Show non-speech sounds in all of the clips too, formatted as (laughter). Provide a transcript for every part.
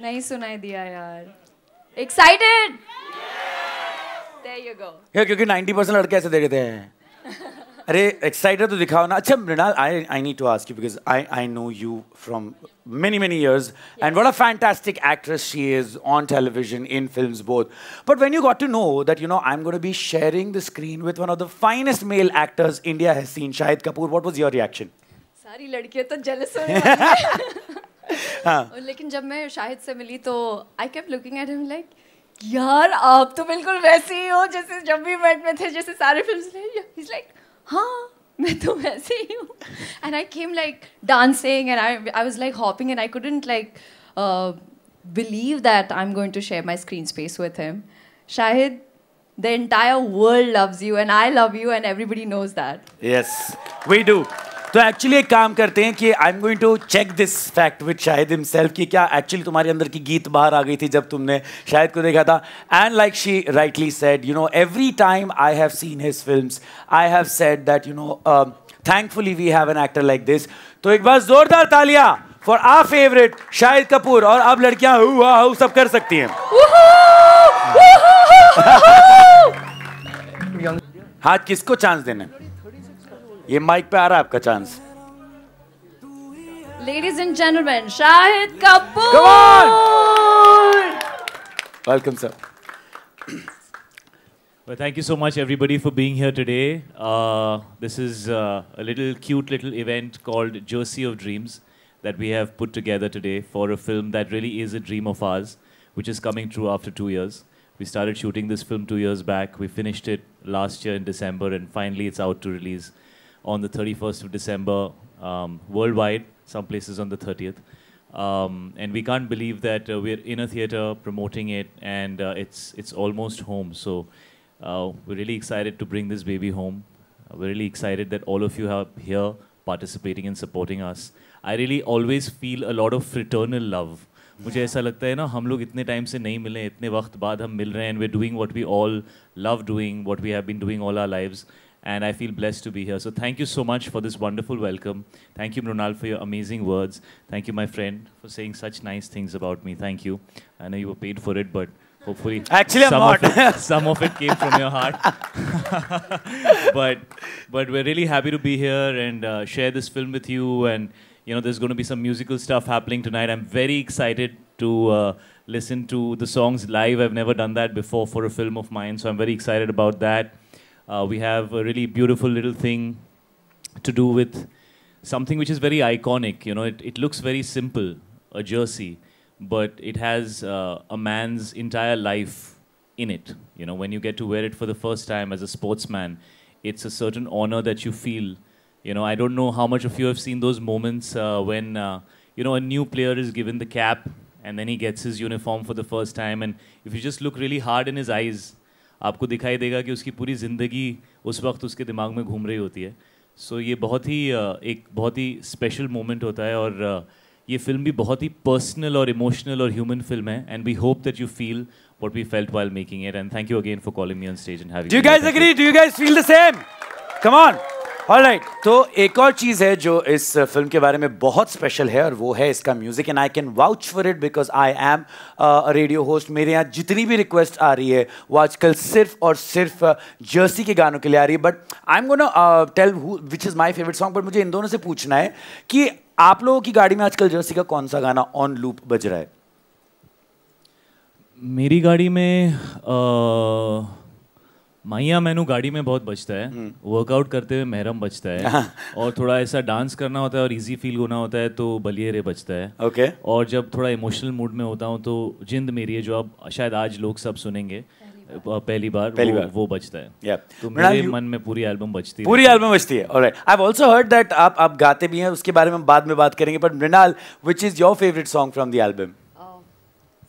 नहीं सुनाई दिया यार एक्साइटेड yeah! क्योंकि 90 परसेंट लड़के ऐसे देखते हैं अरे एक्साइटेड तो दिखाओ ना अच्छा Mrunal I I need to ask you because I I know you from many many years and what a fantastic actress she is on television in films both but when you got to know that you know I am going to be sharing the screen with one of the finest male actors India has seen Shahid Kapoor what was your reaction सारी लड़कियां तो jealous हो (laughs) हाँ (laughs) लेकिन जब मैं शाहिद से मिली तो I kept looking at him like यार आप तो बिल्कुल वैसे ही हो जैसे जब भी मेट में थे जैसे सारे फिल्म इज लाइक हाँ मैं तो वैसे ही हूँ and I came like dancing and I I was like hopping and I couldn't like believe that I am going to share my screen space with him Shahid the entire world loves you and I love you and everybody knows that yes we do तो actually एक काम करते हैं कि I am going to check this fact with Shahid himself कि क्या actually तुम्हारे अंदर की गीत बाहर आ गई थी जब तुमने शाहिद को देखा था and like she rightly said you know every time I have seen his film I have said that you know thankfully we have an actor like this तो एक बार जोरदार तालियां for our favourite Shahid Kapoor और अब लड़कियां हुआ हु सब कर सकती हैं हाथ किसको चांस देना है ये माइक पे आ रहा है आपका chance ladies and gentleman Shahid Kapoor welcome sir Well, thank you so much, everybody, for being here today. Uh, this is uh, a little cute little event called Jersey of Dreams that we have put together today for a film that really is a dream of ours, which is coming true after two years. We started shooting this film two years back. We finished it last year in December, and finally it's out to release on the 31st of December um, worldwide, some places on the 30th. Um, and we can't believe that uh, we're in a theater promoting it, and uh, it's it's almost home. So uh, we're really excited to bring this baby home. Uh, we're really excited that all of you are here participating and supporting us. I really always feel a lot of fraternal love. मुझे ऐसा लगता है ना हम लोग इतने time से नहीं मिले इतने वक्त बाद हम मिल रहे हैं and we doing what we all love doing what we have been doing all our lives and I feel blessed to be here. So thank you so much for this wonderful welcome. Thank you, Mrunal, for your amazing words. Thank you, my friend, for saying such nice things about me. Thank you. I know you were paid for it, but hopefully Actually, some, I'm Of it, (laughs) some of it came from your heart. (laughs) but, but we're really happy to be here and uh, share this film with you. And, you know, there's going to be some musical stuff happening tonight. I'm very excited to... Uh, listen to the songs live. I've never done that before for a film of mine, so I'm very excited about that. Uh, we have a really beautiful little thing to do with something which is very iconic. You know, it, it looks very simple, a jersey, but it has uh, a man's entire life in it. You know, when you get to wear it for the first time as a sportsman, it's a certain honor that you feel. You know, I don't know how much of you have seen those moments uh, when, uh, you know, a new player is given the cap and then he gets his uniform for the first time. And if you just look really hard in his eyes, आपको दिखाई देगा कि उसकी पूरी ज़िंदगी उस वक्त उसके दिमाग में घूम रही होती है सो so, ये बहुत ही एक बहुत ही स्पेशल मोमेंट होता है और ये फिल्म भी बहुत ही पर्सनल और इमोशनल और ह्यूमन फिल्म है and we hope that you feel what we felt while making it and thank you again for calling me on stage and do you guys agree do you guys feel the same come on alright right, तो एक और चीज है जो इस film के बारे में बहुत स्पेशल है और वो है इसका music and I can vouch for it because I am radio host मेरे यहाँ जितनी भी रिक्वेस्ट आ रही है वो आजकल सिर्फ और सिर्फ जर्सी uh, के गानों के लिए आ रही है but I am gonna tell which is my favourite song but मुझे इन दोनों से पूछना है कि आप लोगों की गाड़ी में आजकल जर्सी का कौन सा गाना ऑन लूप बज रहा है मेरी गाड़ी में uh... माइया मैनू गाड़ी में बहुत बचता है वर्कआउट हम्म। करते हुए महरम बचता है हाँ। और थोड़ा ऐसा डांस करना होता है और इजी फील होना होता है तो बलिए रे बचता है ओके okay. और जब थोड़ा इमोशनल मूड में होता हूँ तो जिंद मेरी है जो आप शायद आज लोग सब सुनेंगे पहली बार पहली बार वो बचता है yeah. तो मेरे you... मन में पूरी एल्बम बचती है पूरी एल्बम बचती है alright I also heard that आप आप गाते भी हैं उसके बारे में बाद में बात करेंगे but Mrunal which is your favourite song from the album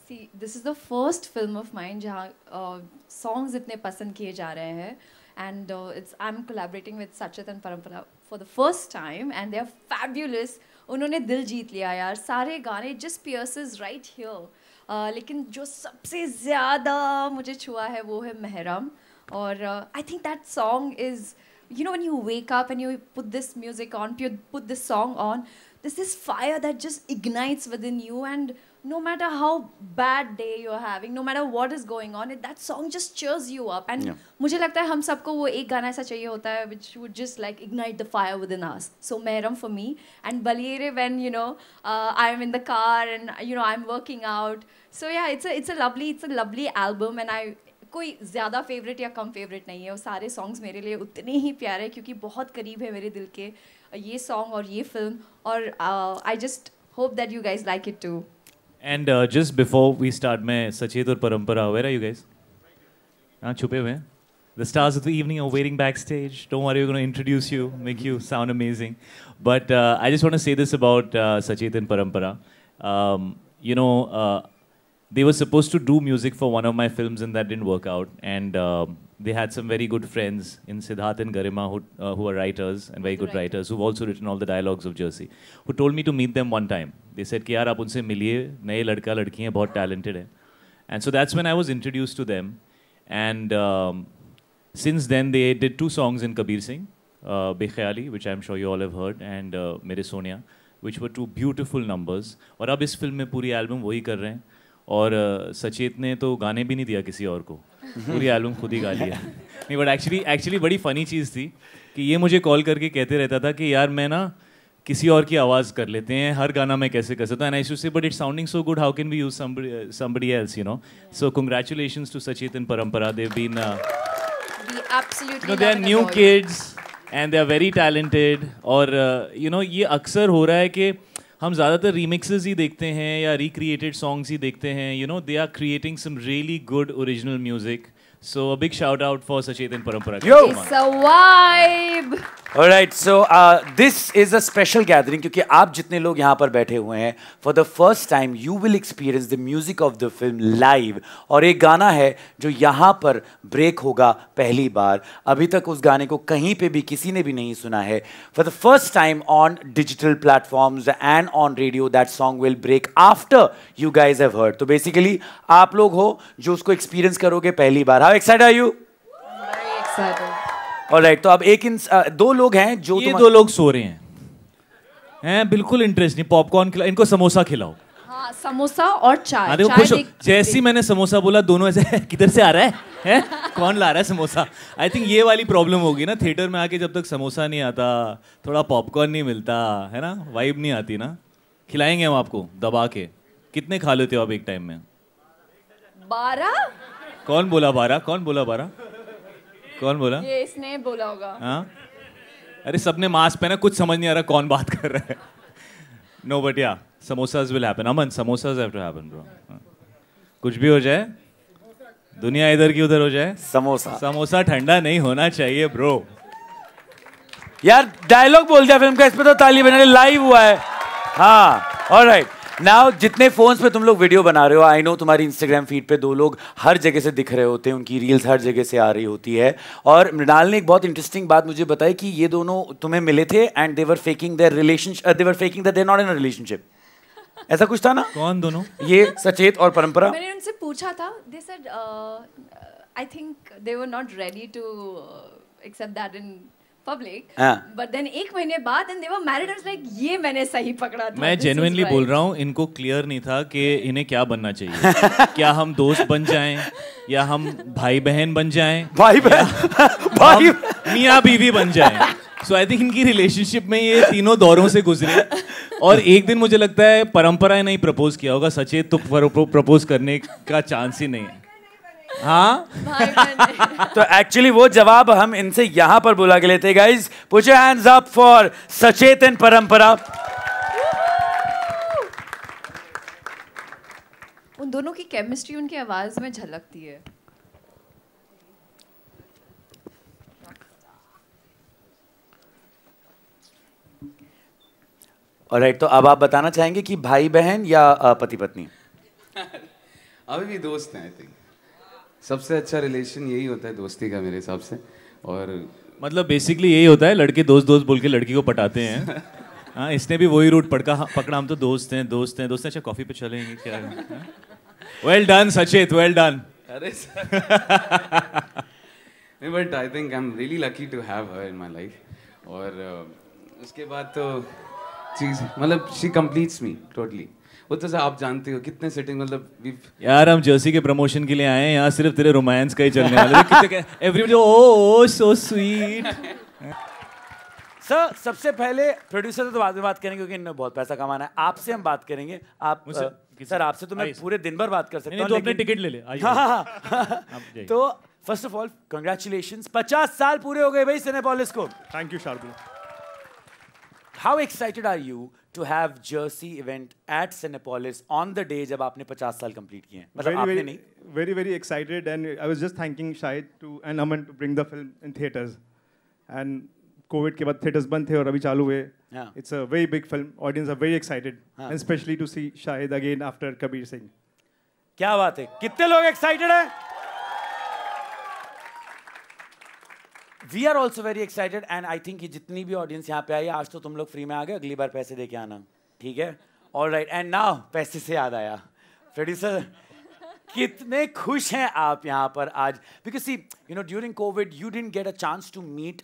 see this is the first film of mind जहाँ सॉन्ग्स uh, इतने पसंद किए जा रहे हैं and it's I am collaborating with Sachet and Parampara for the first time and they are fabulous उन्होंने दिल जीत लिया यार सारे गाने just pierce is right here लेकिन जो सबसे ज़्यादा मुझे छुआ है वो है महरम और I think that song is you know one you wake up and you put this music on put this song on this is fire that just ignites within you and no matter how bad day you're having no matter what is going on it, that song just cheers you up and yeah. मुझे लगता है हम सबको वो एक गाना ऐसा चाहिए होता है which would just like ignite the fire within us so Mehram for me and Baliere when you know uh, I am in the car and you know I'm working out so yeah it's a it's a lovely it's a lovely album and I कोई ज़्यादा favourite या कम favourite नहीं है वो सारे songs मेरे लिए उतने ही प्यारे हैं क्योंकि बहुत करीब है मेरे दिल के ये सॉन्ग और ये फिल्म और I just hope that you guys like it too And uh, just before we start, my सचेत और Parampara, where are you guys? The stars of the evening are waiting backstage. Don't worry, we're going to introduce you, make you sound amazing. But uh, I just want to say this about uh, Sachet and Parampara. Um, you know, uh, they were supposed to do music for one of my films and that didn't work out. And um, they had some very good friends in Siddharth and Garima who, uh, who are writers and very good right. writers who've also written all the dialogues of Jersey, who told me to meet them one time. They said Kiara Punse Milie, Nay Ladka Ladki, about talented Hai. and so that's when I was introduced to them and um, since then they did two songs in Kabir Singh uh, Bekhayali which I'm sure you all have heard and uh, Mere Sonia which were two beautiful numbers And now, this film, में पूरी album वही कर रहे हैं और सचेत ने तो गाने भी नहीं दिया किसी और को पूरी एल्बम खुद ही गा लिया नहीं बट एक्चुअली एक्चुअली बड़ी फ़नी चीज़ थी कि ये मुझे कॉल करके कहते रहता था कि यार मैं ना किसी और की आवाज़ कर लेते हैं हर गाना मैं कैसे कर सकता हूँ and I sure but it's sounding so good how can be use somebody else you know so congratulation to Sachet and Parampara they've been they are new kids and they are very talented और you uh, know ये अक्सर हो रहा है कि हम ज़्यादातर remixes ही देखते हैं या रिक्रिएटेड सॉन्ग्स ही देखते हैं you know they are creating some really good original music so a big shout out for Sachet and Parampara right so this is a special gathering क्योंकि आप जितने लोग यहाँ पर बैठे हुए हैं for the first time you will experience the music of the film live और एक गाना है जो यहाँ पर ब्रेक होगा पहली बार अभी तक उस गाने को कहीं पे भी किसी ने भी नहीं सुना है for the first time on digital platforms and on radio that song will break after you guys have heard तो बेसिकली आप लोग हो जो उसको एक्सपीरियंस करोगे पहली बार how excite are you excited alright तो अब एक इन दो लोग हैं जो ये दो लोग सो रहे हैं हैं बिल्कुल इंटरेस्ट नहीं पॉपकॉर्न खिलाओ इनको समोसा खिलाओ हाँ, समोसा और चाय देखो खुश हो जैसे ही मैंने समोसा बोला दोनों ऐसे किधर से आ रहा है, है? कौन ला रहा है समोसा आई थिंक ये वाली प्रॉब्लम होगी ना थिएटर में आके जब तक समोसा नहीं आता थोड़ा पॉपकॉर्न नहीं मिलता है ना वाइब नहीं आती ना खिलाएंगे हम आपको दबा के कितने खा लेते हो आप एक टाइम में बारह कौन बोला बारह कौन बोला बारह कौन बोला ये इसने बोला होगा हाँ अरे सबने मास्क पहना कुछ समझ नहीं आ रहा कौन बात कर रहा है no but yeah samosas will happen Aman samosas have to happen bro कुछ भी हो जाए दुनिया इधर की उधर हो जाए समोसा समोसा ठंडा नहीं होना चाहिए ब्रो यार डायलॉग बोल दिया फिल्म का इस पे तो ताली बजाने लाइव हुआ है हाँ ऑलराइट नाउ जितने फोन्स पे तुम लोग वीडियो बना रहे हो आई नो तुम्हारी इंस्टाग्राम फीड पे दो लोग हर जगह से दिख रहे होते हैं उनकी रील्स हर जगह से आ रही होती है और मृणाल ने एक बहुत इंटरेस्टिंग बात मुझे बताई कि ये दोनों तुम्हें मिले थे and they're faking their relationship they're faking that not in relationship ऐसा कुछ था ना कौन दोनों ये सचेत और परंपरा मैंने उनसे पूछा था they said I think they were not ready to accept that in हाँ। एक महीने बाद ये मैंने सही पकड़ा था मैं बोल रहा इनको नहीं था कि इन्हें क्या बनना चाहिए (laughs) क्या हम दोस्त बन जाएं या हम भाई बहन बन जाएं (laughs) भाई बहन भाई मियाँ बीवी बन जाएं सो आई थिंक इनकी रिलेशनशिप में ये तीनों दौरों से गुजरे और एक दिन मुझे लगता है परंपरा नहीं प्रपोज किया होगा सचेत तो प्रपोज करने का चांस ही नहीं है हाँ तो एक्चुअली वो जवाब हम इनसे यहाँ पर बुला के लेते गाइज पुचे hands up for Sachet and Parampara उन दोनों की केमिस्ट्री उनकी आवाज में झलकती है और राइट तो अब आप बताना चाहेंगे कि भाई बहन या पति पत्नी (laughs) अभी भी दोस्त हैं आई थिंक सबसे अच्छा रिलेशन यही होता है दोस्ती का मेरे हिसाब से और मतलब बेसिकली यही होता है लड़के दोस्त दोस्त बोल के लड़की को पटाते हैं (laughs) हाँ इसने भी वही रूट पड़का हाँ, पकड़ा हम तो दोस्त हैं दोस्त हैं दोस्त हैं अच्छा कॉफ़ी पे चलेंगे क्या well done Sachet well done अरे नहीं but I think I am really lucky to have her in my life और uh, उसके बाद तो चीज़ मतलब शी कंप्लीट्स मी टोटली वो तो आप जानते हो कितने सेटिंग मतलब यार हम जर्सी के प्रमोशन के लिए आए हैं यहाँ सिर्फ तेरे रोमांस का ही चलने वाले everybody oh so sweet sir सबसे पहले प्रोड्यूसर से तो बाद में बात करेंगे क्योंकि इनमें बहुत पैसा कमाना है आपसे हम बात करेंगे आप सर आपसे तो मैं पूरे दिन भर बात कर सकता हूँ तो अपने टिकट ले ले हाँ, हाँ, हाँ। (laughs) तो फर्स्ट ऑफ ऑल कंग्रेचुलेशन पचास साल पूरे हो गए भाई सिनेपोलिस को thank you Shardul how excited are you to have Jersey event at Cinepolis on the day जब आपने 50 साल कंप्लीट किए मतलब very, आपने very, नहीं very very excited and I was just thanking Shahid too and Aman to bring the film in theatres and Covid के बाद theatres बंद थे और अभी चालू हुए it's a very big film audience are very excited specially to see Shahid again after Kabir Singh क्या बात है कितने लोग एक्साइटेड हैं we are also very excited and I think जितनी भी ऑडियंस यहाँ पे आई आज तो तुम लोग फ्री में आ गए अगली बार पैसे दे के आना ठीक है ऑल राइट एंड नाउ पैसे से याद आया प्रोड्यूसर कितने खुश हैं आप यहाँ पर आज because see you know during Covid you did get a chance to meet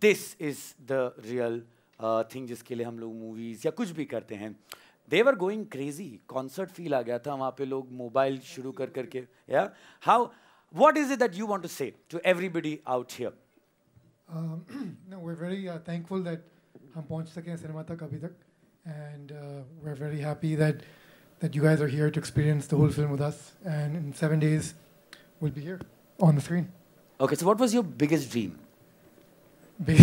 this is the real thing जिसके लिए हम लोग मूवीज़ या कुछ भी करते हैं they're going crazy concert feel आ गया था वहाँ पे लोग मोबाइल शुरू कर करके या how what is it that you want to say to everybody out here Um, (clears throat) no, we're very uh, thankful that हम पहुंच सके सिनेमा तक and uh, we're very happy that that you guys are here to experience the whole film with us and in 7 days we'll be here on the screen okay so what was your biggest dream Big,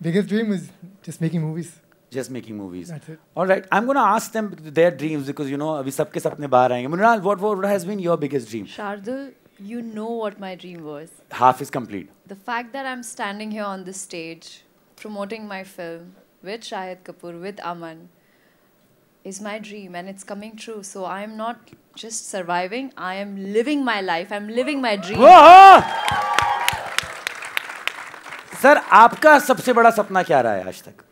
(laughs) biggest dream was just making movies just making movies that's it all right i'm going to ask them their dreams because you know we sabke sapne bahar aayenge munal what what has been your biggest dream shardul You know what my dream was. Half is complete. The fact that I'm standing here on this stage promoting my film with Shahid Kapoor, with Aman, is my dream and it's coming true. So I'm not just surviving, I am living my life, I'm living my dream. Sir आपका सबसे बड़ा सपना क्या रहा है आज तक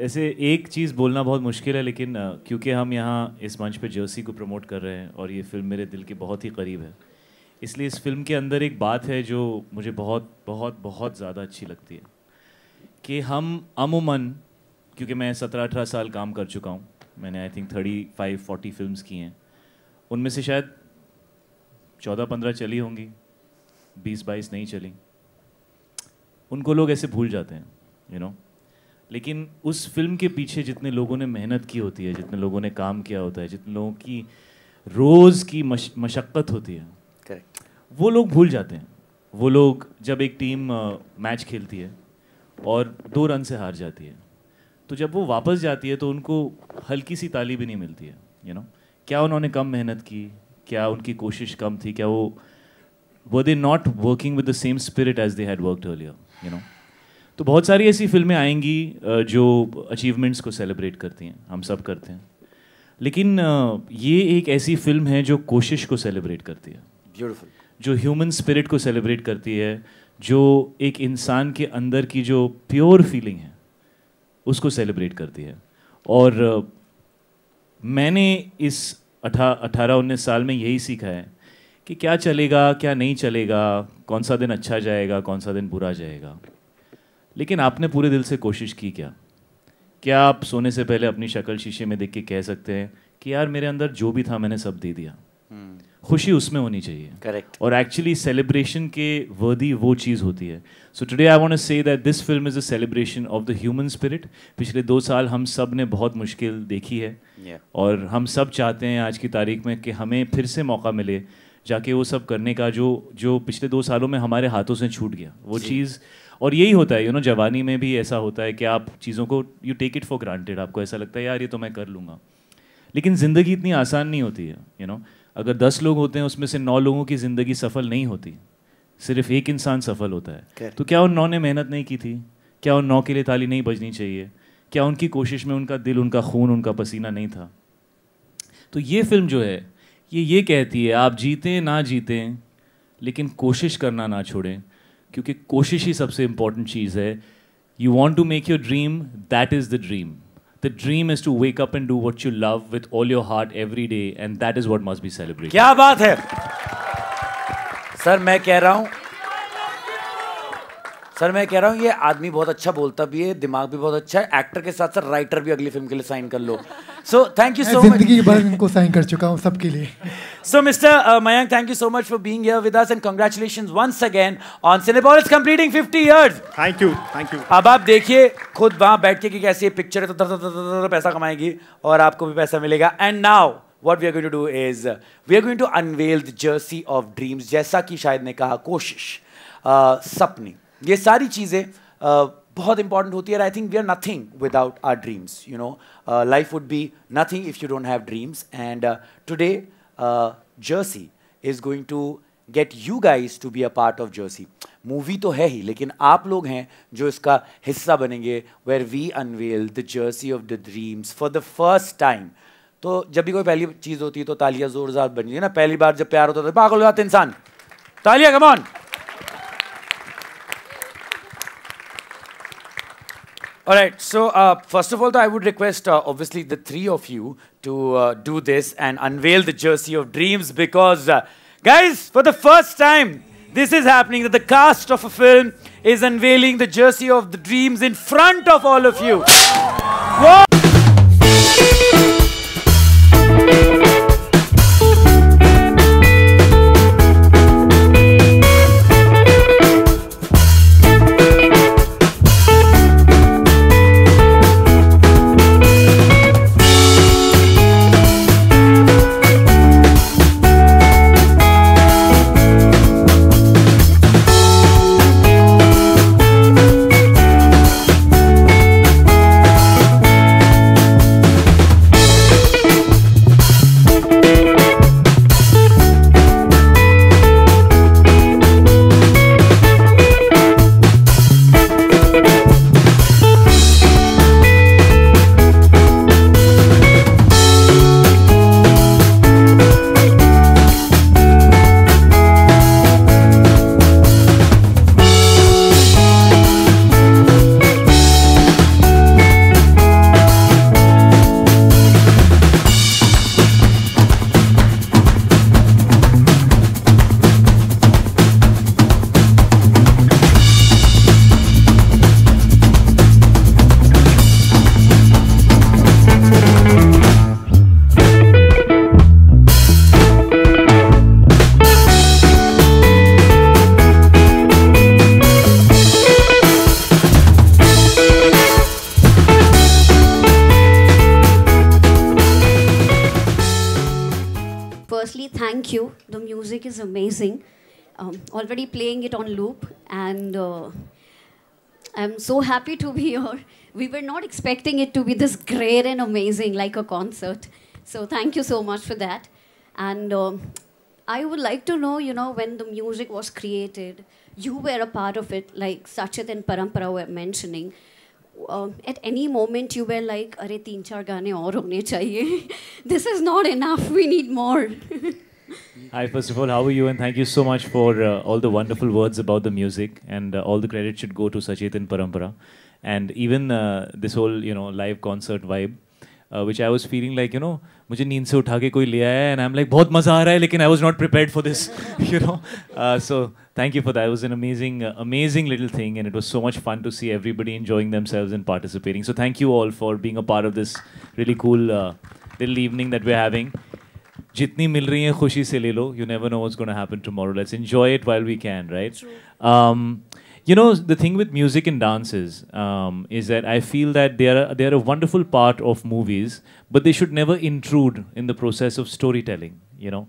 ऐसे एक चीज़ बोलना बहुत मुश्किल है लेकिन क्योंकि हम यहाँ इस मंच पे जर्सी को प्रमोट कर रहे हैं और ये फिल्म मेरे दिल के बहुत ही करीब है इसलिए इस फिल्म के अंदर एक बात है जो मुझे बहुत बहुत बहुत ज़्यादा अच्छी लगती है कि हम अमूमन क्योंकि मैं सत्रह अठारह साल काम कर चुका हूँ मैंने I think thirty five forty film की हैं उनमें से शायद चौदह पंद्रह चली होंगी बीस बाईस नहीं चली उनको लोग ऐसे भूल जाते हैं यू you नो know? लेकिन उस फिल्म के पीछे जितने लोगों ने मेहनत की होती है जितने लोगों ने काम किया होता है जितने लोगों की रोज़ की मश, मशक्क़त होती है करेक्ट वो लोग भूल जाते हैं वो लोग जब एक टीम मैच खेलती है और दो रन से हार जाती है तो जब वो वापस जाती है तो उनको हल्की सी ताली भी नहीं मिलती है यू you नो know? क्या उन्होंने कम मेहनत की क्या उनकी कोशिश कम थी क्या वो were they not working with the same spirit as they had worked earlier you know तो बहुत सारी ऐसी फिल्में आएंगी जो अचीवमेंट्स को सेलिब्रेट करती हैं हम सब करते हैं लेकिन ये एक ऐसी फिल्म है जो कोशिश को सेलिब्रेट करती है ब्यूटीफुल जो ह्यूमन स्पिरिट को सेलिब्रेट करती है जो एक इंसान के अंदर की जो प्योर फीलिंग है उसको सेलिब्रेट करती है और मैंने इस अठा अठारह उन्नीस साल में यही सीखा है कि क्या चलेगा क्या नहीं चलेगा कौन सा दिन अच्छा जाएगा कौन सा दिन बुरा जाएगा लेकिन आपने पूरे दिल से कोशिश की क्या क्या आप सोने से पहले अपनी शक्ल शीशे में देख के कह सकते हैं कि यार मेरे अंदर जो भी था मैंने सब दे दिया हम्म। खुशी उसमें होनी चाहिए करेक्ट और एक्चुअली सेलिब्रेशन के वर्दी वो चीज़ होती है so today I want to say that this film is a celebration of the human spirit पिछले दो साल हम सब ने बहुत मुश्किल देखी है yeah. और हम सब चाहते हैं आज की तारीख में कि हमें फिर से मौका मिले जाके वो सब करने का जो जो पिछले दो सालों में हमारे हाथों से छूट गया वो चीज़ और यही होता है यू नो जवानी में भी ऐसा होता है कि आप चीज़ों को you take it for granted आपको ऐसा लगता है यार ये तो मैं कर लूँगा लेकिन ज़िंदगी इतनी आसान नहीं होती है यू नो अगर दस लोग होते हैं उसमें से नौ लोगों की ज़िंदगी सफल नहीं होती सिर्फ एक इंसान सफल होता है okay. तो क्या उन नौ ने मेहनत नहीं की थी क्या उन नौ के लिए ताली नहीं बजनी चाहिए क्या उनकी कोशिश में उनका दिल उनका खून उनका पसीना नहीं था तो ये फिल्म जो है ये ये कहती है आप जीते ना जीतें लेकिन कोशिश करना ना छोड़ें क्योंकि कोशिश ही सबसे इम्पॉर्टेंट चीज़ है you want to make your dream that is the dream The dream is to wake up and do what you love with all your heart every day, and that is what must be celebrated. क्या बात है sir मैं कह रहा हूँ sir मैं कह रहा हूँ ये आदमी बहुत अच्छा बोलता भी है दिमाग भी बहुत अच्छा है एक्टर के साथ साथ राइटर भी अगली फिल्म के लिए साइन कर लो so thank you so much जिंदगी भर इनको साइन कर चुका हूँ सबके लिए so mister Mayank thank you so much for being here with us and congratulations once again on Cinepolis is completing 50 years thank you thank you अब आप देखिए खुद वहां बैठ के कि कैसी पिक्चर है तो पैसा कमाएगी और आपको भी पैसा मिलेगा and now what we are going to do is uh, we are going to unveil the jersey of dreams जैसा कि शायद ने कहा कोशिश uh, ये सारी चीज़ें बहुत इंपॉर्टेंट होती है I think we are nothing without our dreams you know life would be nothing if you don't have dreams and today Jersey is going to get you guys to be a part of Jersey movie तो है ही लेकिन आप लोग हैं जो इसका हिस्सा बनेंगे where we unveil the Jersey of the dreams for the first time तो जब भी कोई पहली चीज़ होती है तो तालियां जोरदार बन जाए ना पहली बार जब प्यार होता है तो पागल हो जाते इंसान तालियां कमान All right. So uh, first of all, though, I would request, uh, obviously, the three of you to uh, do this and unveil the jersey of dreams because, uh, guys, for the first time, this is happening that the cast of a film is unveiling the jersey of the dreams in front of all of you. Whoa! already playing it on loop, and uh, I'm so happy to be here. We were not expecting it to be this great and amazing, like a concert. So thank you so much for that. And uh, I would like to know, you know, when the music was created, you were a part of it, like Sachit and Parampara were mentioning. Uh, at any moment you were like, "Arey teen char gaane aur chahiye. (laughs) this is not enough. We need more." (laughs) Hi, first of all, how are you? And thank you so much for uh, all the wonderful words about the music. And uh, all the credit should go to Sachetan Parampara. And even uh, this whole, you know, live concert vibe, which I was feeling like, you know, mujhe neend se utha ke koi le hai, and I'm like, bahut maza hai, lekin I was not prepared for this, (laughs) you know. so thank you for that. It was an amazing, amazing little thing. And it was so much fun to see everybody enjoying themselves and participating. So thank you all for being a part of this really cool little evening that we're having. जितनी मिल रही हैं खुशी से ले लो you never know what's gonna happen tomorrow let's enjoy it while we can right you know the thing with music and dances um, is that I feel that they are they are a wonderful part of movies, but they should never intrude in the process of storytelling. You know,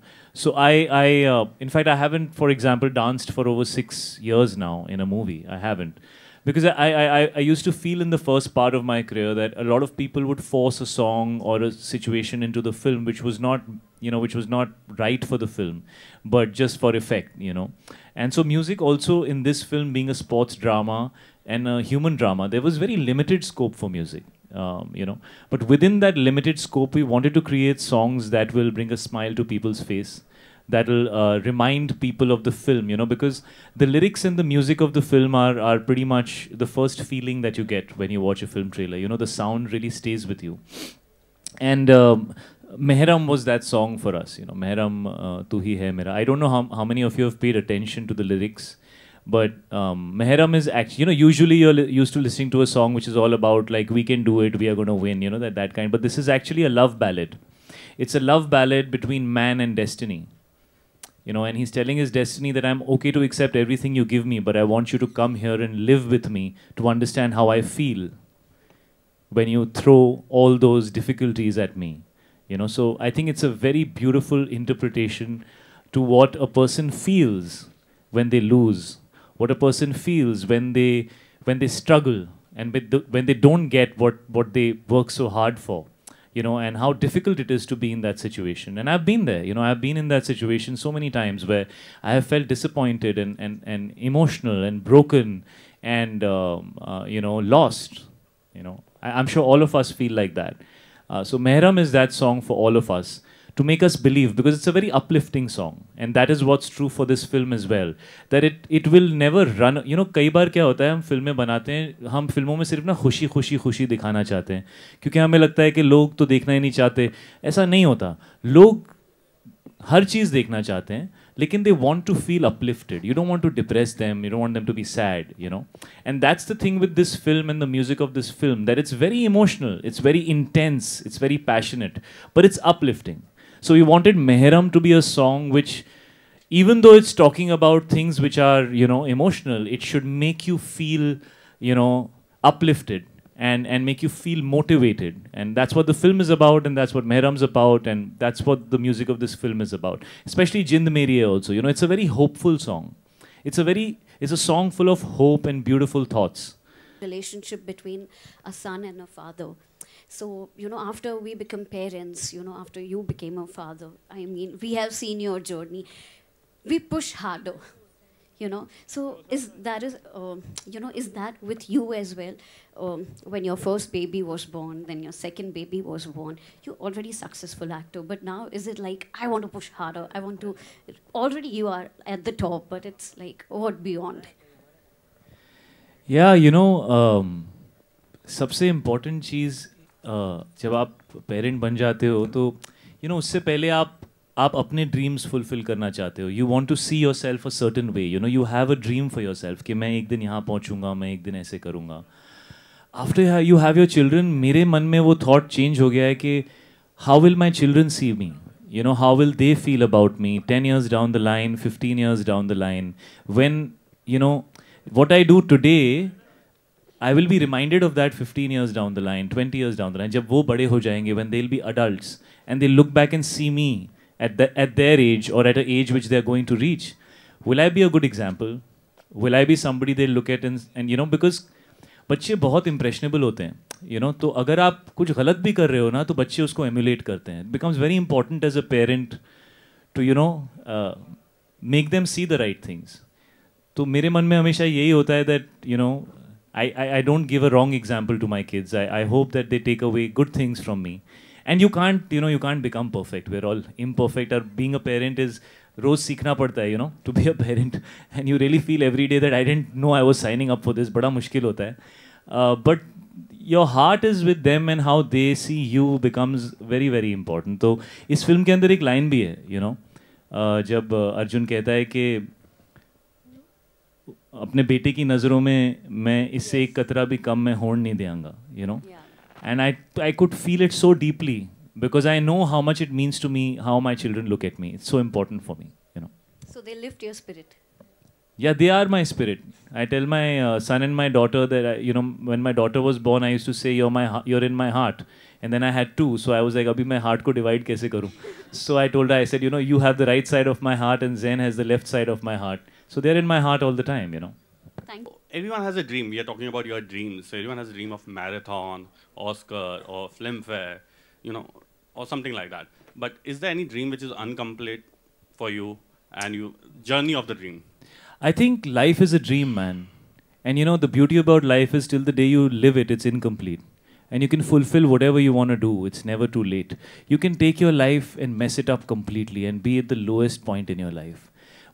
so I I uh, in fact I haven't, for example, danced for over six years now in a movie. I haven't because I, I, I used to feel in the first part of my career that a lot of people would force a song or a situation into the film which was not you know which was not right for the film but just for effect you know and so music also in this film being a sports drama and a human drama there was very limited scope for music um, you know but within that limited scope we wanted to create songs that will bring a smile to people's face that'll uh, remind people of the film, you know, because the lyrics and the music of the film are, are pretty much the first feeling that you get when you watch a film trailer. You know, the sound really stays with you. And um, Mehram was that song for us, you know, Mehram uh, Tu Hai Mera. I don't know how, how many of you have paid attention to the lyrics but um, Mehram is actually, you know, usually you're used to listening to a song which is all about like we can do it, we are going to win, you know, that that kind. But this is actually a love ballad. It's a love ballad between man and destiny you know and he's telling his destiny that i'm okay to accept everything you give me but i want you to come here and live with me to understand how i feel when you throw all those difficulties at me you know so i think it's a very beautiful interpretation to what a person feels when they lose what a person feels when they when they struggle and when they don't get what what they work so hard for you know, and how difficult it is to be in that situation. And I've been there, you know, I've been in that situation so many times where I have felt disappointed and, and, and emotional and broken and, um, uh, you know, lost. You know, I, am sure all of us feel like that. Uh, so, Mehram is that song for all of us to make us believe because it's a very uplifting song and that is what's true for this film as well that it it will never run you know कई बार क्या होता है हम फिल्में बनाते हैं हम फिल्मों में सिर्फ ना खुशी खुशी खुशी दिखाना चाहते हैं क्योंकि हमें लगता है कि लोग तो देखना ही नहीं चाहते ऐसा नहीं होता लोग हर चीज़ देखना चाहते हैं लेकिन they want to feel uplifted you don't want to depress them you don't want them to be sad you know and that's the thing with this film and the music of this film that it's very emotional it's very intense it's very passionate but it's uplifting So we wanted Mehram to be a song which, even though it's talking about things which are, you know, emotional, it should make you feel, you know, uplifted and, and make you feel motivated. And that's what the film is about, and that's what Mehram's about, and that's what the music of this film is about. Especially Jind also. You know, it's a very hopeful song. It's a very it's a song full of hope and beautiful thoughts. Relationship between a son and a father. So, you know, after we become parents, you know, after you became a father, I mean, we have seen your journey. We push harder, you know. So is that is, um, you know, is that with you as well? Um, when your first baby was born, then your second baby was born, you're already successful actor. But now is it like, I want to push harder. I want to, already you are at the top, but it's like, what beyond? Yeah, you know, um, सबसे important चीज़ हाँ, जब आप parent बन जाते हो तो you no उससे पहले आप आप अपने ड्रीम्स फुलफिल करना चाहते हो you want to see yourself a certain way you know you have a dream for yourself कि मैं एक दिन यहाँ पहुँचूँगा मैं एक दिन ऐसे करूँगा after you have your children मेरे मन में वो थाट चेंज हो गया है कि how will my children see me you know how will they feel about me ten years down the line fifteen years down the line when you know what I do today I will be reminded of that fifteen years down the line twenty years down the line जब वो बड़े हो जाएंगे when they will be adult and they look back and see me at eight there age और at a age which they are going to reach will I be a good example will I be somebody they look at and you know because बच्चे बहुत impressionable होते हैं you you know know? तो अगर आप कुछ गलत भी कर रहे हो ना तो बच्चे उसको एम्यूलेट करते हैं becomes very important as a parent to you know make them see the right things तो मेरे मन में हमेशा यही होता है that you know I, I, I, don't give a wrong example to my kids. I, I hope that they take away good things from me. And you can't, you know, you can't become perfect. We're all imperfect. Or being a parent is roz sikhna padta hai, you know, to be a parent. And you really feel every day that I didn't know I was signing up for this. Bada mushkil hota hai. Uh, but your heart is with them and how they see you becomes very, very important. So, is film ke andar ek line bhi hai, you know, uh, jab uh, Arjun kehta hai ke, अपने बेटे की नज़रों में मैं इससे एक कतरा भी कम मैं होड़ नहीं देंगा you know and I I could feel it so deeply because I know how much it means to me how my children look at me it's so important for me you know so they lift your spirit yeah they are my spirit I tell my son and my daughter that you know when my daughter was born I used to say your my your in my heart and then I had to so I was like अभी मैं heart को divide कैसे करूँ so I told I said you know you have the right side of my heart and Jen has the left side of my heart So they're in my heart all the time, you know. Thank you. Everyone has a dream. We are talking about your dreams. So everyone has a dream of marathon, Oscar, or Filmfare, you know, or something like that. But is there any dream which is incomplete for you and you journey of the dream? I think life is a dream, man. And you know, the beauty about life is till the day you live it, it's incomplete. And you can fulfill whatever you want to do. It's never too late. You can take your life and mess it up completely and be at the lowest point in your life.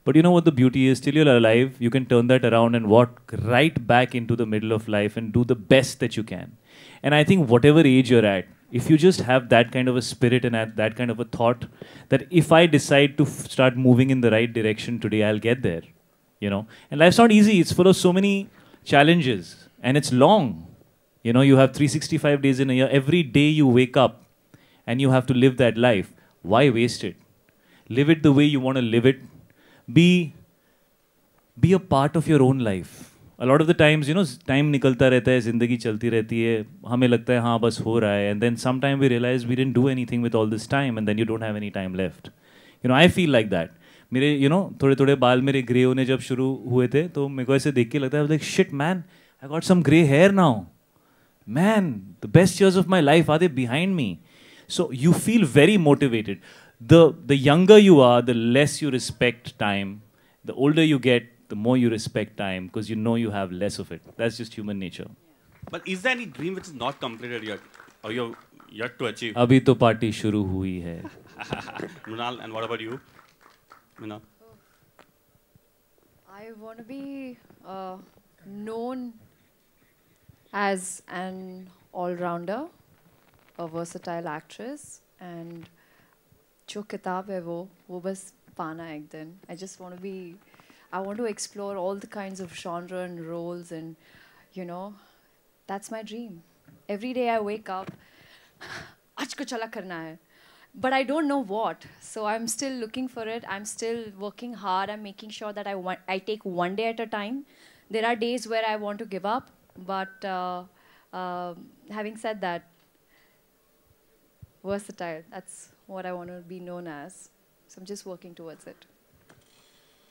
But you know what the beauty is? Till you're alive, you can turn that around and walk right back into the middle of life and do the best that you can. And I think whatever age you're at, if you just have that kind of a spirit and that kind of a thought, that if I decide to start moving in the right direction today, I'll get there. You know, and life's not easy. It's full of so many challenges, and it's long. You know, you have 365 days in a year. Every day you wake up, and you have to live that life. Why waste it? Live it the way you want to live it be be a part of your own life a lot of the times you know time निकलता रहता है ज़िंदगी चलती रहती है हमें लगता है हाँ बस हो रहा है and then some time we realise we didn't do एनी थिंग with all this time and then you don't have any time left you know I feel like that मेरे यू नो थोड़े थोड़े बाल मेरे ग्रे होने जब शुरू हुए थे तो मेरे को ऐसे देख के लगता है like shit man I got some grey hair now man the best years of my life are they behind me so you feel very motivated the the younger you are, the less you respect time. The older you get, the more you respect time because you know you have less of it. That's just human nature. But is there any dream which is not completed yet, or you yet to achieve? अभी तो party शुरू हुई है. (laughs) Munal, and what about you, Munal? I want to be uh, known as an all-rounder, a versatile actress, and जो किताब है वो वो बस पाना है एक दिन I just want be I want to explore all the kind of genre and roles and you know that's my dream every day I wake up आज कुछ अलग करना है but I don't know what so I am still looking for it I am still working hard I am making sure that I I take one day at a time there are days where I want to give up but having said that was दैट्स what I want to be known as. So I'm just working towards it.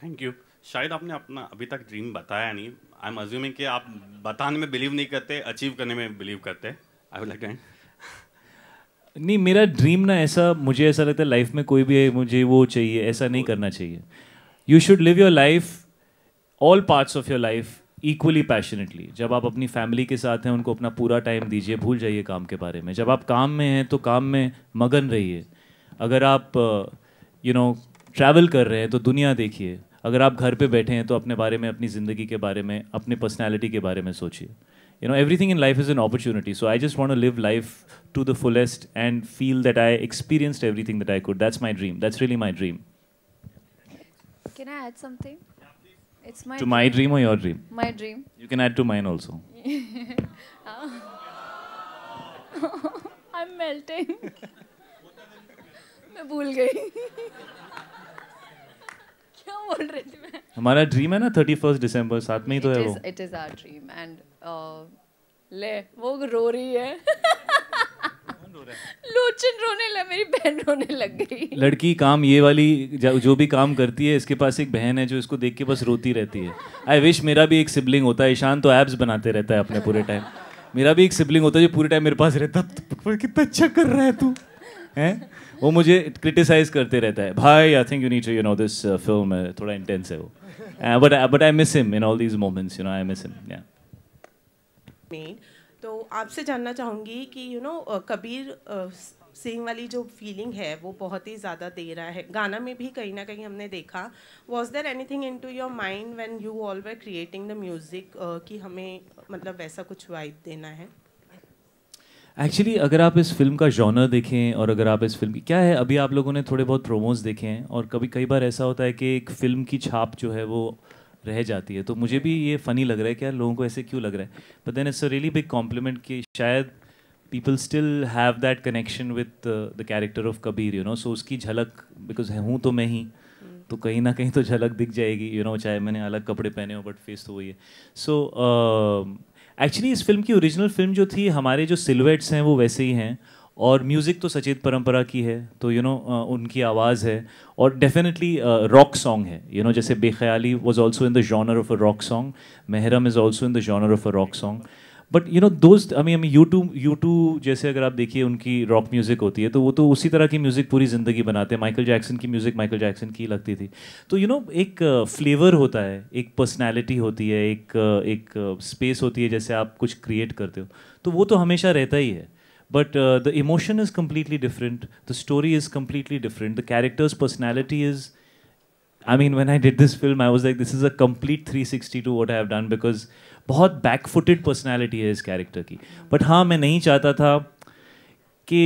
Thank you. शायद आपने अपना अभी तक dream बताया नहीं I am assuming कि आप बताने में बिलीव नहीं करते अचीव करने में बिलीव करते आई वुड लाइक टू नहीं मेरा ड्रीम ना ऐसा मुझे ऐसा लगता है लाइफ में कोई भी है मुझे वो चाहिए ऐसा नहीं करना चाहिए you should live your life all parts of your life equally passionately जब आप अपनी फैमिली के साथ हैं उनको अपना पूरा टाइम दीजिए भूल जाइए काम के बारे में जब आप काम में हैं तो काम में मगन रहिए अगर आप यू नो ट्रैवल कर रहे हैं तो दुनिया देखिए अगर आप घर पे बैठे हैं तो अपने बारे में अपनी ज़िंदगी के बारे में अपनी पर्सनैलिटी के बारे में सोचिए you know everything in life is an opportunity so I just want live life to the fullest and feel that I experienced everything that I could that's my dream that's really my dream Can I add something? It's my to dream. my dream or your dream? My dream. You can add to mine also. (laughs) I'm melting. (laughs) मैं भूल गई क्या बोल रही थी मैं हमारा dream है ना थर्टी फर्स्ट दिसंबर साथ में ही तो it है is, वो it is our dream and ले वो रो रही है लोचन रोने लगा मेरी बहन रोने लग गई लड़की काम ये वाली जो भी काम करती है इसके पास एक बहन है जो इसको देख के बस रोती रहती है आई विश मेरा भी एक सिबलिंग होता है ईशान तो एप्स बनाते रहता है अपने पूरे टाइम मेरा भी एक सिबलिंग होता है जो पूरे टाइम मेरे पास रहता तो, कितना अच्छा कर रहा है तू हैं वो मुझे क्रिटिसाइज करते रहता है भाई I think you need to you know this film थोड़ा इंटेंस है वो but but I miss him in all these moments you know I miss him yeah तो आपसे जानना चाहूंगी कि you know uh, Kabir uh, Singh वाली जो फीलिंग है वो बहुत ही ज़्यादा दे रहा है गाना में भी कहीं ना कहीं हमने देखा वॉज देर एनी थिंग into your mind when you all were creating the music कि हमें मतलब वैसा कुछ वाइब देना है एक्चुअली अगर आप इस फिल्म का जॉनर देखें और अगर आप इस फिल्म की क्या है अभी आप लोगों ने थोड़े बहुत प्रोमोज देखे हैं और कभी कई बार ऐसा होता है कि एक फिल्म की छाप जो है वो रह जाती है तो मुझे भी ये फ़नी लग रहा है क्या लोगों को ऐसे क्यों लग रहा है but then it's a really big compliment कि शायद people still have that connection with the character of Kabir you know so उसकी झलक बिकॉज हूँ तो मैं ही तो कहीं ना कहीं तो झलक दिख जाएगी यू नो चाहे मैंने अलग कपड़े पहने हो बट फेस तो वही है सो so, uh, एक्चुअली इस फिल्म की ओरिजिनल फिल्म जो थी हमारे जो सिलवेट्स हैं वो वैसे ही हैं और म्यूज़िक तो सचेत परंपरा की है तो यू you नो know, उनकी आवाज़ है और डेफिनेटली रॉक सॉन्ग है यू you नो know, जैसे Bekhayali was also in the genre of a rock song Mehram is also in the genre of a rock song but you know दोस्त अभी mean Yutu Yutu जैसे अगर आप देखिए उनकी rock music होती है तो वो तो उसी तरह की म्यूजिक पूरी जिंदगी बनाते हैं माइकल जैक्सन की म्यूजिक माइकल जैक्सन की लगती थी तो यू नो एक फ्लेवर uh, होता है एक पर्सनैलिटी होती है एक uh, एक स्पेस uh, होती है जैसे आप कुछ क्रिएट करते हो तो वो तो हमेशा रहता ही है but the emotion is completely different the story is completely different the characters personality is I mean when I did this film I was like this is a complete three sixty to what I have done because बहुत backfooted personality है इस character की but हाँ मैं नहीं चाहता था कि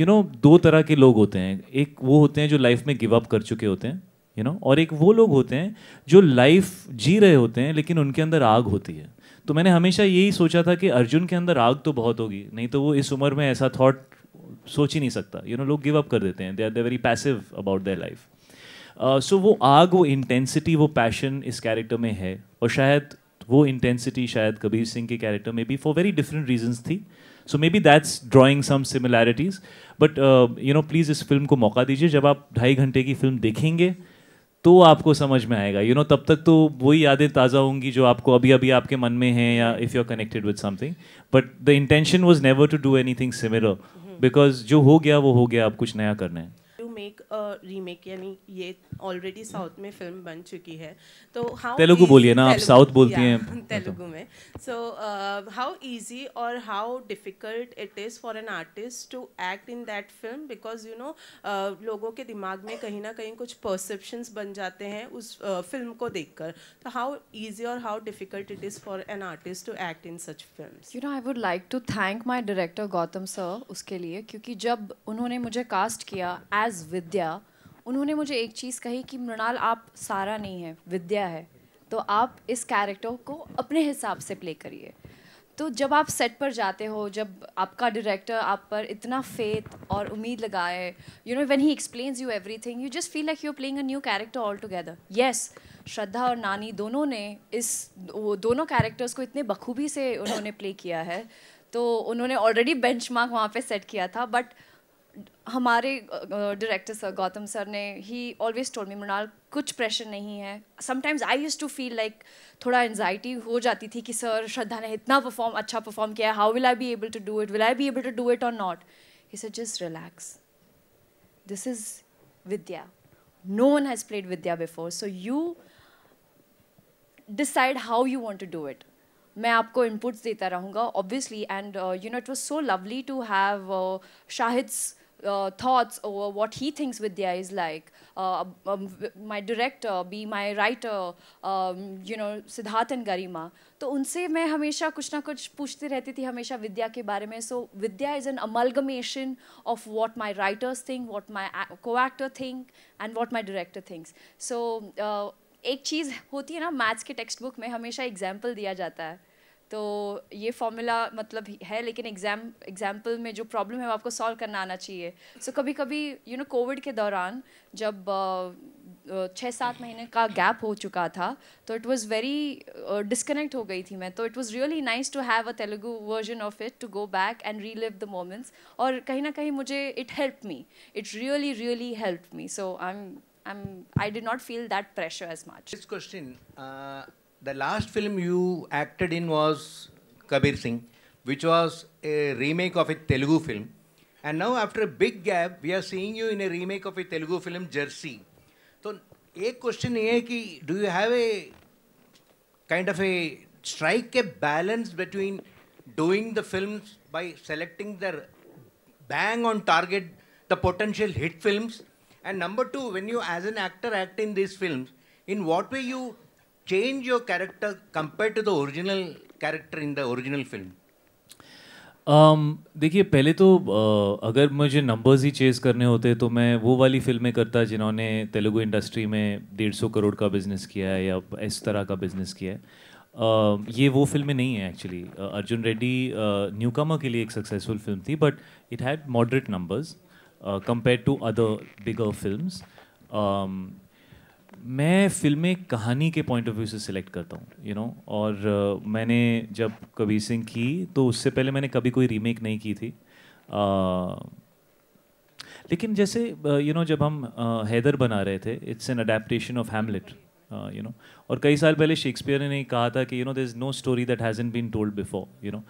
यू नो दो तरह के लोग होते हैं एक वो होते हैं जो लाइफ में गिव अप कर चुके होते हैं यू नो और एक वो लोग होते हैं जो लाइफ जी रहे होते हैं लेकिन उनके अंदर आग होती है तो मैंने हमेशा यही सोचा था कि अर्जुन के अंदर आग तो बहुत होगी नहीं तो वो इस उम्र में ऐसा थॉट सोच ही नहीं सकता यू नो लोग गिव अप कर देते हैं they are they very passive about their life so वो आग वो इंटेंसिटी वो पैशन इस कैरेक्टर में है और शायद वो इंटेंसिटी शायद कबीर सिंह के कैरेक्टर में भी फॉर वेरी डिफरेंट रीजंस थी so maybe that's drawing some similarities but you know please इस फिल्म को मौका दीजिए जब आप ढाई घंटे की फिल्म देखेंगे तो आपको समझ में आएगा यू you नो know, तब तक तो वही यादें ताज़ा होंगी जो आपको अभी अभी आपके मन में हैं या if you are connected with something but the intention was never to do एनी थिंग सिमिलर बिकॉज जो हो गया वो हो गया आप कुछ नया करना है मेक अ रीमेक यानी ये ऑलरेडी साउथ में फिल्म बन चुकी है तो हाउ तेलुगु बोलिए ना आप साउथ बोलती हैं (laughs) तेलुगु में सो हाउ इजी और how difficult it is for an artist to act in that film because you know लोगों के दिमाग में कहीं ना कहीं कुछ परसेप्शंस बन जाते हैं उस फिल्म uh, को देखकर तो हाउ इजी और how difficult it is for an artist to act in such film you know I would like to thank my director Gautam sir उसके लिए क्योंकि जब उन्होंने मुझे कास्ट किया एज इज़ विद्या उन्होंने मुझे एक चीज़ कही कि मृणाल आप सारा नहीं है विद्या है तो आप इस कैरेक्टर को अपने हिसाब से प्ले करिए तो जब आप सेट पर जाते हो जब आपका डायरेक्टर आप पर इतना फेथ और उम्मीद लगाए you know when he explains you everything you just feel like you playing a new character all together yes Shraddha और नानी दोनों ने इस वो दोनों कैरेक्टर्स को इतने बखूबी से उन्होंने प्ले किया है तो उन्होंने ऑलरेडी बेंच मार्क वहाँ पर सेट किया था बट हमारे डायरेक्टर सर गौतम सर ने ही ऑलवेज टोल मी मृणाल कुछ प्रेशर नहीं है sometimes I used to feel like थोड़ा एनजाइटी हो जाती थी कि सर श्रद्धा ने इतना परफॉर्म अच्छा परफॉर्म किया है how will I be able to do it will I be able to do it और not he sir just relax this is Vidya no one has played Vidya before so you decide how you want to do it मैं आपको inputs देता रहूँगा obviously and you know it was so lovely to have Shahid's uh, thoughts over what he thinks Vidya is like. Uh, um, um my director, be my writer, um, you know, Siddharth and Garima. तो उनसे मैं हमेशा कुछ ना कुछ पूछती रहती थी हमेशा विद्या के बारे में so Vidya is an amalgamation of what my writers think what my coactor think and what my director thinks so एक चीज़ होती है ना मैथ्स के टेक्स्ट बुक में हमेशा एग्जाम्पल दिया जाता है तो ये फॉर्मूला मतलब है लेकिन एग्जाम एग्जाम्पल में जो प्रॉब्लम है वो आपको सॉल्व करना आना चाहिए सो so, कभी कभी यू नो कोविड के दौरान जब छः सात महीने का गैप हो चुका था तो इट वाज़ वेरी डिस्कनेक्ट हो गई थी मैं तो it was really nice to have a Telugu version of it to go back and relive the moments और कहीं ना कहीं मुझे it help me it really really help me so I am I am I not feel that pressure as much question The last film you acted in was Kabir Singh, which was a remake of a Telugu film. And now, after a big gap, we are seeing you in a remake of a Telugu film, Jersey. So, question is ये है do you have a kind of a strike a balance between doing the films by selecting the bang on target the potential hit films and number two when you as an actor act in these films in what way you change your character compared to the original character in the original film? Um, देखिए पहले तो uh, अगर मुझे numbers ही chess करने होते तो मैं वो वाली फिल्में करता जिन्होंने तेलुगु इंडस्ट्री में डेढ़ सौ करोड़ का बिज़नेस किया है या इस तरह का बिज़नेस किया है uh, ये वो फिल्में नहीं है actually uh, Arjun Reddy newcomer के लिए एक सक्सेसफुल फिल्म थी but it had moderate numbers compare to other bigger film मैं फिल्में कहानी के पॉइंट ऑफ व्यू से सिलेक्ट करता हूँ यू नो और uh, मैंने जब कबीर सिंह की तो उससे पहले मैंने कभी कोई रीमेक नहीं की थी uh, लेकिन जैसे यू uh, नो जब हम uh, हैदर बना रहे थे it's an adaptation of Hamlet you know और कई साल पहले शेक्सपियर ने कहा था कि you know there is no story that hasn't been told before you know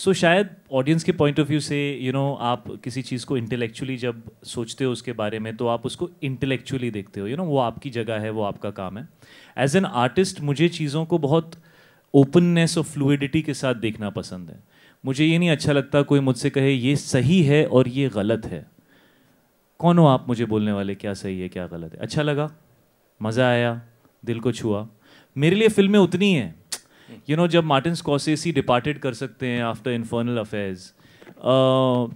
so शायद ऑडियंस के पॉइंट ऑफ व्यू से यू नो आप किसी चीज़ को इंटेलेक्चुअली जब सोचते हो उसके बारे में तो आप उसको इंटेलेक्चुअली देखते हो यू नो वो आपकी जगह है वो आपका काम है एज एन आर्टिस्ट मुझे चीज़ों को बहुत ओपननेस और फ्लूडिटी के साथ देखना पसंद है मुझे ये नहीं अच्छा लगता कोई मुझसे कहे ये सही है और ये गलत है कौन हो आप मुझे बोलने वाले क्या सही है क्या गलत है अच्छा लगा मज़ा आया दिल को छुआ मेरे लिए फिल्में उतनी हैं यू नो जब मार्टिन स्कॉसेसी डिपार्टेड कर सकते हैं आफ्टर इन्फर्नल अफेयर्स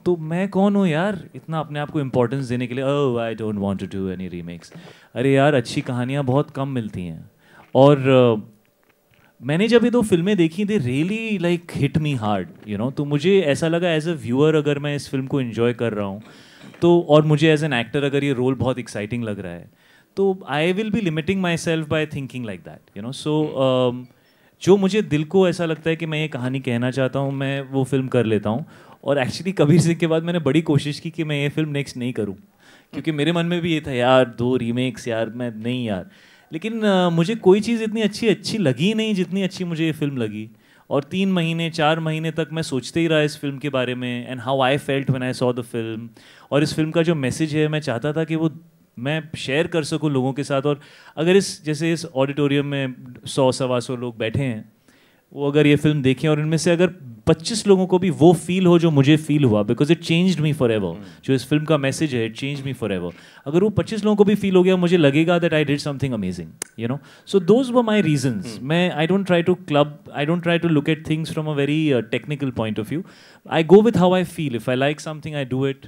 तो मैं कौन हूँ यार इतना अपने आप को इम्पोर्टेंस देने के लिए oh I don't want to do any remakes अरे यार अच्छी कहानियाँ बहुत कम मिलती हैं और मैंने जब ये दो फिल्में देखी they really like hit me hard you know तो मुझे ऐसा लगा एज अ व्यूअर अगर मैं इस फिल्म को इन्जॉय कर रहा हूँ तो और मुझे एज एन एक्टर अगर ये रोल बहुत एक्साइटिंग लग रहा है तो I will be limiting myself by thinking like that you know so जो मुझे दिल को ऐसा लगता है कि मैं ये कहानी कहना चाहता हूँ मैं वो फिल्म कर लेता हूँ और एक्चुअली कबीर सिंह के बाद मैंने बड़ी कोशिश की कि मैं ये फिल्म नेक्स्ट नहीं करूँ क्योंकि मेरे मन में भी ये था यार दो रीमेक्स यार मैं नहीं यार लेकिन आ, मुझे कोई चीज़ इतनी अच्छी अच्छी लगी नहीं जितनी अच्छी मुझे ये फिल्म लगी और तीन महीने चार महीने तक मैं सोचते ही रहा इस फिल्म के बारे में and how I felt when I saw the film और इस फिल्म का जो मैसेज है मैं चाहता था कि वो मैं शेयर कर सकूँ लोगों के साथ और अगर इस जैसे इस ऑडिटोरियम में सौ सवा सौ लोग बैठे हैं वो अगर ये फिल्म देखें और इनमें से अगर 25 लोगों को भी वो फील हो जो मुझे फील हुआ because it change me forever जो इस फिल्म का मैसेज है it change me forever अगर वो 25 लोगों को भी फील हो गया मुझे लगेगा that I did something amazing you know so those were my reasons मैं I don't try to club I don't try to look at things from a very technical point of view I go with how I feel if I like something I do it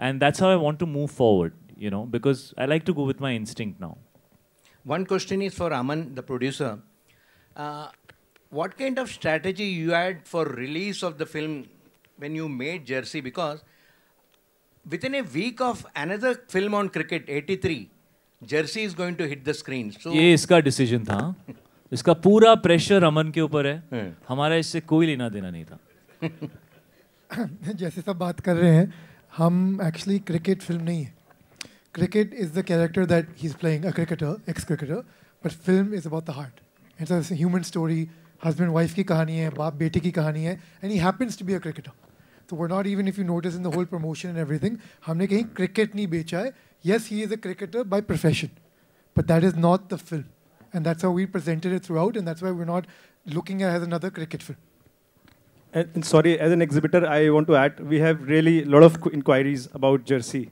and that's how I want to move forward you know, because I like to go with my instinct now. One question is for Aman, the producer. Uh, what kind of strategy you had for release of the film when you made Jersey? Because within a week of another film on cricket, 83, Jersey is going to hit the screen. So ये इसका decision था. इसका पूरा pressure Aman के ऊपर है हमारा इससे कोई लेना देना नहीं था जैसे सब बात कर रहे हैं हम एक्चुअली क्रिकेट फिल्म नहीं है cricket is the character that he's playing, a cricketer, ex-cricketer, but film is about the heart. And so it's a human story, husband wife ki kahani hai, baap beti ki kahani hai, and he happens to be a cricketer. So we're not even, if you notice in the whole promotion and everything, हमने कहीं cricket नहीं बेचा है. Yes, he is a cricketer by profession, but that is not the film. And that's how we presented it throughout, and that's why we're not looking at it as another cricket film. And, and sorry, as an exhibitor, I want to add, we have really a lot of inquiries about Jersey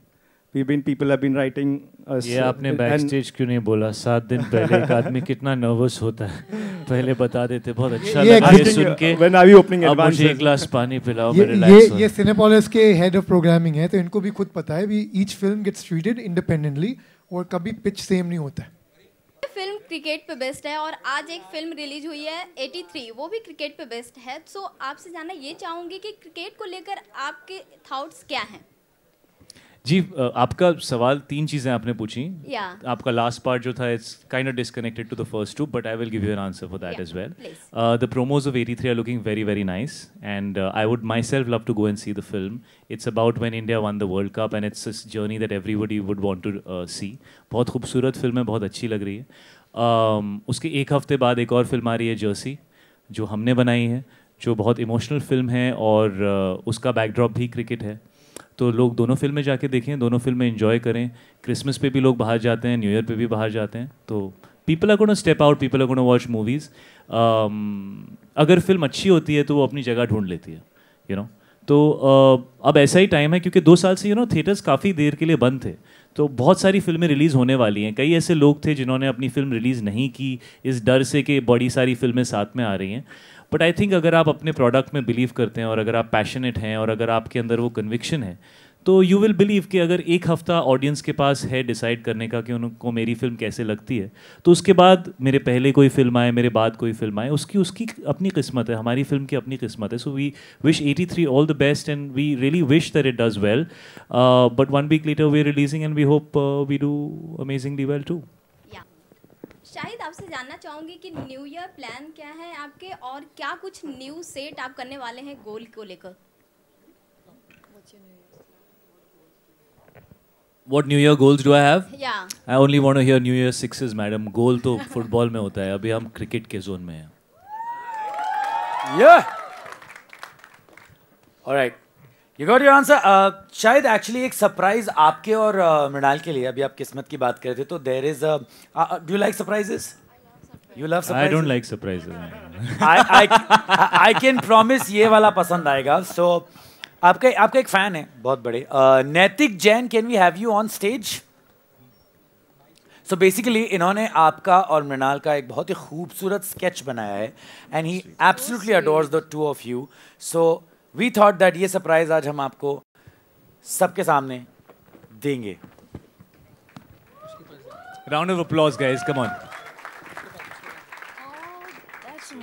we've been people have been writing us ये आपने backstage क्यों नहीं बोला सात दिन पहले एक आदमी (laughs) कितना nervous होता है पहले बता देते बहुत अच्छा ये, लगा ये सुन के when are we opening अब मुझे एक ग्लास पानी पिलाओ मेरे मेरे ये ये सिनेपोलिस के हेड ऑफ प्रोग्रामिंग है तो इनको भी खुद पता है भी each film gets treated independently और कभी पिच सेम नहीं होता है फिल्म क्रिकेट पे बेस्ट है और आज एक फिल्म रिलीज हुई है 83 वो भी क्रिकेट पे बेस्ट है सो आपसे जानना ये चाहूंगी कि क्रिकेट को लेकर आपके थॉट्स क्या हैं जी आपका सवाल तीन चीजें आपने पूछी yeah. आपका लास्ट पार्ट जो था it's kind of disconnected to the first two but I will give you an answer for that is well the promos of eighty three are looking very very nice and I would myself love to go and see the film it's about when India won the world cup and it's this journey that everybody would want to see बहुत खूबसूरत film है बहुत अच्छी लग रही है um, उसके एक हफ्ते बाद एक और फिल्म आ रही है जर्सी जो हमने बनाई है जो बहुत इमोशनल फिल्म है और uh, उसका बैकड्रॉप भी क्रिकेट है तो लोग दोनों फिल्में जाके देखें दोनों फिल्में इन्जॉय करें क्रिसमस पे भी लोग बाहर जाते हैं न्यू ईयर पे भी बाहर जाते हैं तो people are gonna step out people are gonna watch movies अगर फिल्म अच्छी होती है तो वो अपनी जगह ढूंढ लेती है यू you नो know? तो uh, अब ऐसा ही टाइम है क्योंकि दो साल से यू नो थिएटर्स काफ़ी देर के लिए बंद थे तो बहुत सारी फिल्में रिलीज़ होने वाली हैं कई ऐसे लोग थे जिन्होंने अपनी फिल्म रिलीज़ नहीं की इस डर से कि बड़ी सारी फिल्में साथ में आ रही हैं बट आई थिंक अगर आप अपने प्रोडक्ट में बिलीव करते हैं और अगर आप पैशनेट हैं और अगर आपके अंदर वो कन्विक्शन है तो यू विल बिलीव कि अगर एक हफ्ता ऑडियंस के पास है डिसाइड करने का कि उनको मेरी फिल्म कैसे लगती है तो उसके बाद मेरे पहले कोई फिल्म आए मेरे बाद कोई फिल्म आए उसकी उसकी अपनी किस्मत है हमारी फिल्म की अपनी किस्मत है so we wish 83 all the best and we really wish that it does well but one week later we releasing and we hope we do amazingly well to Shahid आपसे जानना चाहूंगी कि न्यू ईयर प्लान क्या है आपके और क्या कुछ न्यू सेट आप करने वाले हैं गोल को लेकर What New Year goals do I have? Yeah. I only want to hear New Year sixes, madam. Goal तो football में होता है अभी हम cricket के zone में हैं. Yeah. All right. You got your answer शायद एक्चुअली एक सरप्राइज आपके और uh, मृणाल के लिए अभी आप किस्मत की बात कर रहे थे तो there is do like surprises you love I don't like surprises I can promise ये वाला पसंद आएगा सो so, आपका आपका एक फैन है बहुत बड़े uh, Naitik Jain can we have you on stage so basically इन्होंने आपका और मृणाल का एक बहुत ही खूबसूरत स्केच बनाया है and he absolutely adores the two of you so we thought that ये सरप्राइज आज हम आपको सबके सामने देंगे round of applause guys come on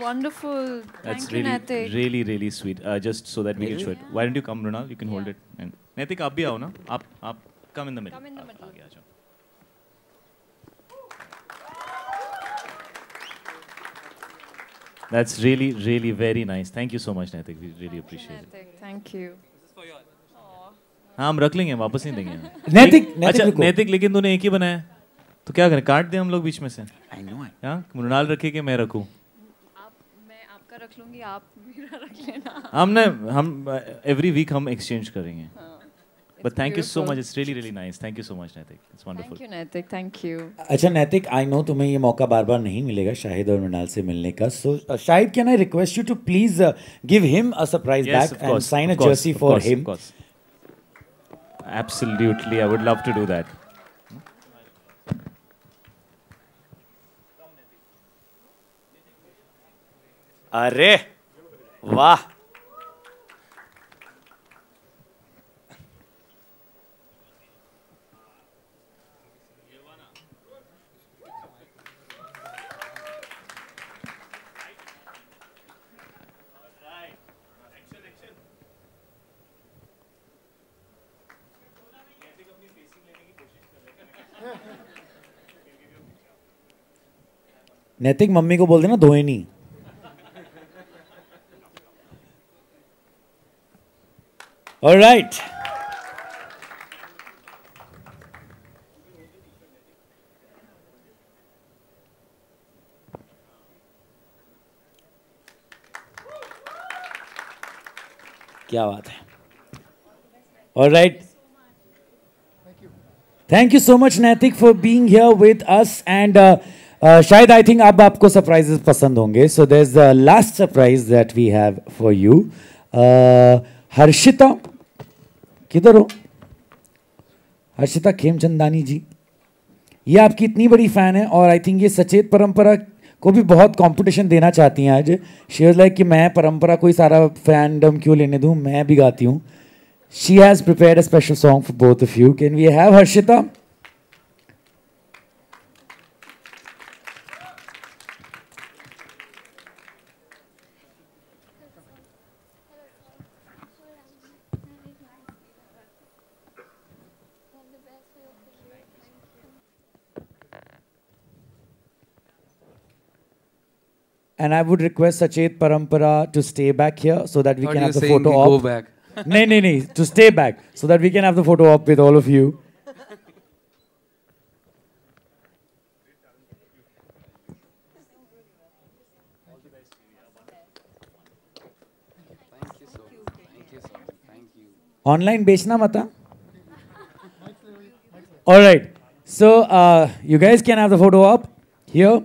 wonderful. thank That's you really, Nathik. really, really sweet. Uh, just so that we really? can show it. Why don't you come, Runal? You can yeah. hold it. And Netik, आप भी आओ na आप आप come in the middle. Come in the middle. That's really, really very nice. Thank you so much, Naitik. We really Thank appreciate you, it. Thank you. हाँ हम रख लेंगे वापस नहीं देंगे नैतिक (laughs) अच्छा नैतिक लेकिन तूने एक ही बनाया तो क्या करें काट दे हम लोग बीच में से हाँ, मृणाल रखे कि मैं रखू आप मैं आपका रख लूंगी आप मेरा रख लेना हमने हम एवरी वीक हम एक्सचेंज करेंगे हाँ। but thank beautiful. you so much. It's really really nice. Thank you so much, Naitik. It's wonderful. Thank you, Naitik. Thank you. अच्छा नैतिक आई नो तुम्हें ये मौका बार बार नहीं मिलेगा शाहिद और मृणाल से मिलने का so Shahid can I request you to please give him a surprise back and sign a jersey for him Absolutely, I would love to do that. अरे वाह नैतिक मम्मी को बोल देना धोए नहीं All right. क्या बात है और right thank you so much Naitik for being here with us and शायद आई थिंक अब आपको सरप्राइजेस पसंद होंगे so there is the last surprise that we have for you Harshita किधर हो हर्षिता खेमचंदानी जी ये आपकी इतनी बड़ी फ़ैन है और आई थिंक ये सचेत परंपरा को भी बहुत कंपटीशन देना चाहती हैं आज शी वॉज लाइक कि मैं परंपरा को ही सारा डम क्यों लेने दूँ मैं भी गाती हूँ she has prepare a special song for both of you can we have Harshita And I would request Sachet Parampara to stay back here so that we can have the photo op. Go back. no, no, no. To stay back so that we can have the photo op with all of you. Online, बेचना Mata? All right. So uh, you guys can have the photo photo here.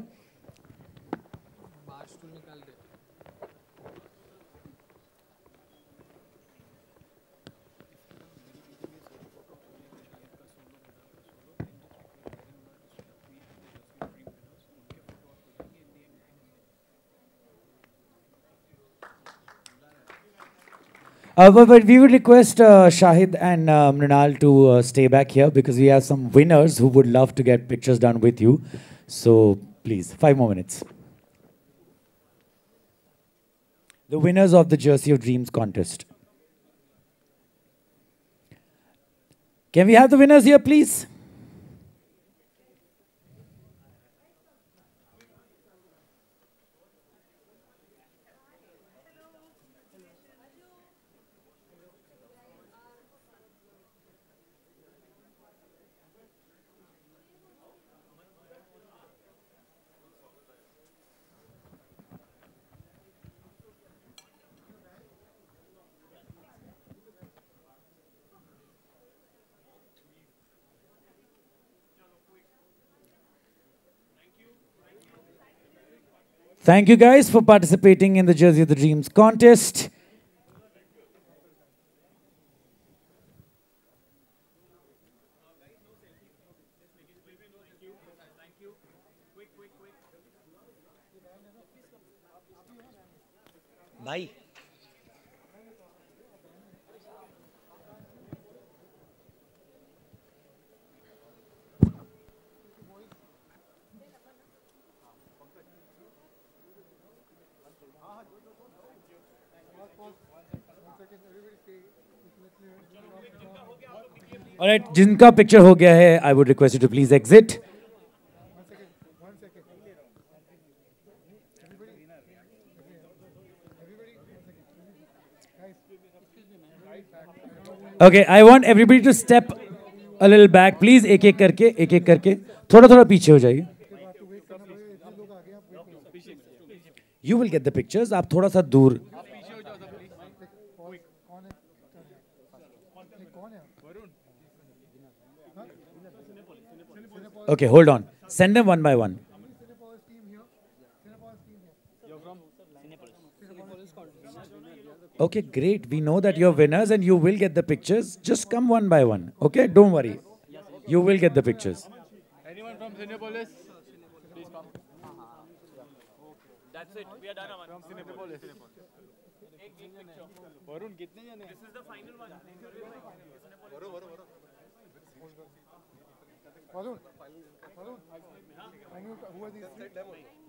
Uh, but, but, we would request uh, Shahid and uh, Mrinal to uh, stay back here because we have some winners who would love to get pictures done with you. So please, five more minutes. The winners of the Jersey of Dreams contest. Can we have the winners here, please? Thank you guys for participating in the Jersey of the Dreams contest. All right, जिनका picture हो गया है I would request to please exit okay I want everybody to step all back please एक एक करके एक एक करके थोड़ा थोड़ा पीछे हो जाइए you will get the pictures आप थोड़ा सा दूर Okay, hold on. Send them one by one. Okay, great. We know that you're winners and you will get the pictures. Just come one by one. Okay, don't worry. You will get the pictures. Anyone from Cinepolis? Please come. That's it. We are done. From Cinepolis. Varun, This is the final one. Varun, Varun, can you, who are these?